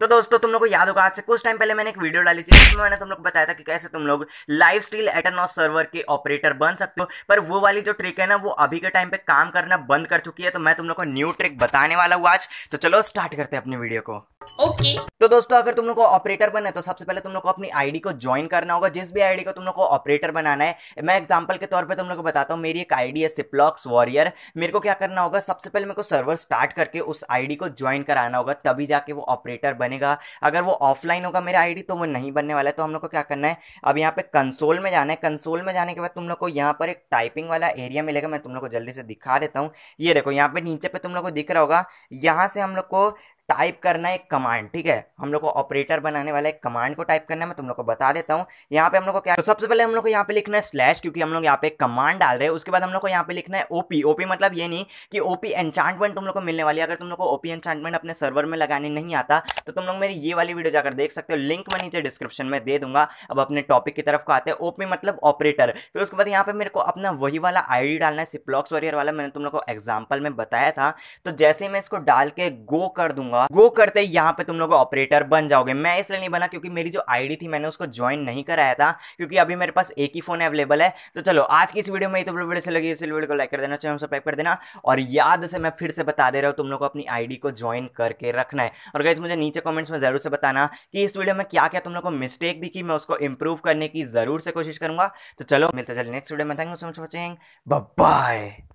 तो दोस्तों तुम लोग को याद होगा आज से कुछ टाइम पहले मैंने एक वीडियो डाली थी जिसमें मैंने तुम लोग को बताया था कि कैसे तुम लोग लाइव स्टील एटनॉस सर्वर के ऑपरेटर बन सकते हो पर वो वाली जो ट्रिक है ना वो अभी के टाइम पे काम करना बंद कर चुकी है तो मैं तुम लोग को न्यू ट्रिक बताने वाला हूँ आज तो चलो स्टार्ट करते हैं अपनी वीडियो को ओके तो दोस्तों अगर तुम लोग को ऑपरेटर बनना है तो सबसे पहले तुम लोग को अपनी आईडी को ज्वाइन करना होगा जिस भी आईडी को तुम लोग को ऑपरेटर बनाना है मैं एग्जांपल के तौर पे तुम लोग को बताता हूँ मेरी एक आईडी है सिप्लॉक्स वॉरियर मेरे को क्या करना होगा सबसे पहले मेरे को सर्वर स्टार्ट करके उस आईडी को ज्वाइन कराना होगा तभी जाके वो ऑपरेटर बनेगा अगर वो ऑफलाइन होगा मेरा आईडी तो वो नहीं बनने वाला है तो हम लोग को क्या करना है अब यहाँ पे कंसोल में जाना है कंसोल में जाने के बाद तुम लोग को यहाँ पर एक टाइपिंग वाला एरिया मिलेगा मैं तुम लोग को जल्दी से दिखा देता हूँ ये देखो यहाँ पे नीचे पे तुम लोग को दिख रहा होगा यहाँ से हम लोग को टाइप करना है कमांड ठीक है हम लोग को ऑपरेटर बनाने वाला एक कमांड को टाइप करना है मैं तुम लोग को बता देता हूँ यहाँ पे हम लोग को क्या तो सबसे पहले हम लोग को यहाँ पे लिखना है स्लैश क्योंकि हम लोग यहाँ पे कमांड डाल रहे हैं उसके बाद हम लोग को यहाँ पे लिखना है ओपी ओपी मतलब ये नहीं कि ओपी एन्चांटमेंट तुम लोग को मिलने वाली है अगर तुम लोग को ओपी एन्चांटमेंट अपने सर्वर में लगाने नहीं आता तो तुम लोग मेरी ये वाली वीडियो जाकर देख सकते हो लिंक मैं नीचे डिस्क्रिप्शन में दे दूंगा अब अपने टॉपिक की तरफ को आते हैं ओपी मतलब ऑपरेटर फिर उसके बाद यहाँ पे मेरे को अपना वही वाला आई डालना है सिप्लॉक्स वॉरियर वाला मैंने तुम लोग को एग्जाम्पल में बताया था तो जैसे मैं इसको डाल के गो कर दूंगा हुआ वो करते ही यहाँ पे तुम लोग ऑपरेटर बन जाओगे मैं इसलिए नहीं बना क्योंकि मेरी जो आईडी थी मैंने उसको ज्वाइन नहीं कराया था क्योंकि अभी मेरे पास एक ही फोन अवेलेबल है तो चलो आज की इस वीडियो में तो वीडियो से लगी इस वीडियो को लाइक कर देना चाहिए सब्सक्राइब कर देना और याद से मैं फिर से बता दे रहा हूँ तुम लोग को अपनी आईडी को ज्वाइन करके रखना है और गैस मुझे नीचे कॉमेंट्स में जरूर से बताना कि इस वीडियो में क्या क्या तुम लोग को मिस्टेक दिखी मैं उसको इंप्रूव करने की जरूर से कोशिश करूंगा तो चलो मिलते चलिए नेक्स्ट वीडियो में thank you so much watching bye